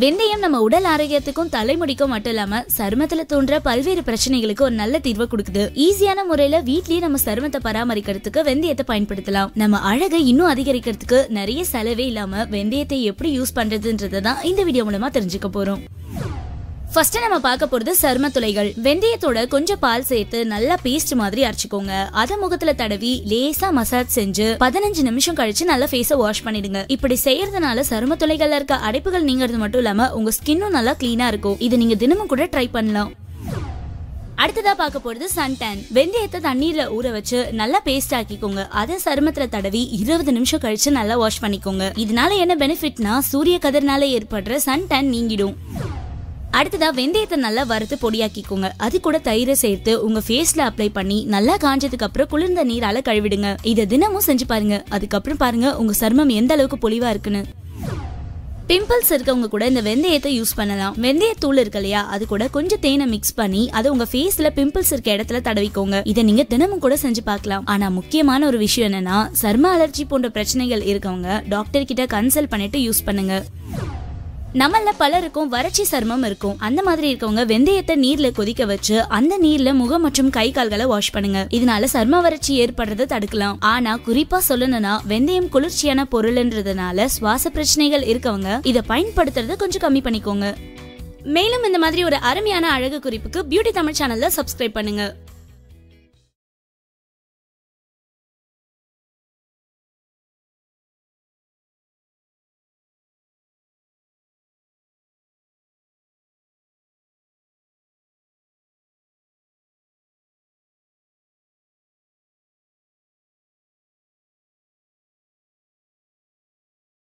வெந்தயம் நம்ம உடல் ஆரோக்கியத்துக்கும் தலைமுடிக்கும் மட்டும் இல்லாம சருமத்துல தோன்ற பல்வேறு பிரச்சனைகளுக்கு ஒரு நல்ல தீர்வு கொடுக்குது ஈஸியான முறையில வீட்லயே நம்ம சருமத்தை பராமரிக்கிறதுக்கு வெந்தயத்தை பயன்படுத்தலாம் நம்ம அழகை இன்னும் அதிகரிக்கிறதுக்கு நிறைய செலவே இல்லாம வெந்தயத்தை எப்படி யூஸ் பண்றதுன்றதுதான் தான் இந்த வீடியோ மூலமா தெரிஞ்சுக்க போறோம் ஃபர்ஸ்ட் நம்ம பார்க்க போறது சர்ம துளைகள் வெந்தயத்தோட கொஞ்சம் பால் சேர்த்து நல்லா பேஸ்ட் மாதிரி அரைச்சுக்கோங்க அத முகத்துல தடவி லேசா மசாஜ் செஞ்சு பதினஞ்சு நிமிஷம் கழிச்சு நல்லா ஃபேஸை வாஷ் பண்ணிடுங்க இப்படி செய்யறதுனால சரும துளைகள்ல இருக்க அடைப்புகள் நீங்கிறது மட்டும் இல்லாம உங்க ஸ்கின்னும் நல்லா கிளீனா இருக்கும் இது நீங்க தினமும் கூட ட்ரை பண்ணலாம் அடுத்ததா பார்க்க போறது சன்டேன் வெந்தயத்தை தண்ணீர்ல ஊற வச்சு நல்லா பேஸ்ட் ஆக்கிக்கோங்க அதை சருமத்துல தடவி இருபது நிமிஷம் கழிச்சு நல்லா வாஷ் பண்ணிக்கோங்க இதனால என்ன பெனிஃபிட்னா சூரிய கதிர்னால ஏற்படுற சன்டேன் நீங்கிடும் அடுத்ததா வெந்தயத்தை நல்லா வறுத்து பொடியாக்கிக்கோங்க அது கூட தயிரை சேர்த்து உங்க ஃபேஸ்ல அப்ளை பண்ணி நல்லா காஞ்சதுக்கு அப்புறம் குளிர்ந்த நீரால கழுவிடுங்க இதை தினமும் செஞ்சு பாருங்க அதுக்கப்புறம் பாருங்க உங்க சர்மம் எந்த அளவுக்கு பொலிவா இருக்குன்னு பிம்பிள்ஸ் இருக்கவங்க கூட இந்த வெந்தயத்தை யூஸ் பண்ணலாம் வெந்தயத்தூள் இருக்கு இல்லையா அது கூட கொஞ்சம் தேனை மிக்ஸ் பண்ணி அதை உங்க ஃபேஸ்ல பிம்பிள்ஸ் இருக்க இடத்துல தடவிக்கோங்க இதை நீங்க தினமும் கூட செஞ்சு பார்க்கலாம் ஆனா முக்கியமான ஒரு விஷயம் என்னன்னா சர்ம அலர்ஜி போன்ற பிரச்சனைகள் இருக்கவங்க டாக்டர் கிட்ட கன்சல்ட் பண்ணிட்டு யூஸ் பண்ணுங்க நம்மள பலருக்கும் வறட்சி சர்மம் இருக்கும் அந்த மாதிரி இருக்கவங்க வெந்தயத்தை நீர்ல கொதிக்க வச்சு அந்த நீர்ல முகம் மற்றும் கை கால்களை வாஷ் பண்ணுங்க இதனால சர்ம வறட்சி ஏற்படுறதை தடுக்கலாம் ஆனா குறிப்பா சொல்லணும்னா வெந்தயம் குளிர்ச்சியான பொருள்ன்றதுனால சுவாச பிரச்சனைகள் இருக்கவங்க இதை பயன்படுத்துறத கொஞ்சம் கம்மி பண்ணிக்கோங்க மேலும் இந்த மாதிரி ஒரு அருமையான அழகு குறிப்புக்கு பியூட்டி தமிழ் சேனல்ல சப்ஸ்கிரைப் பண்ணுங்க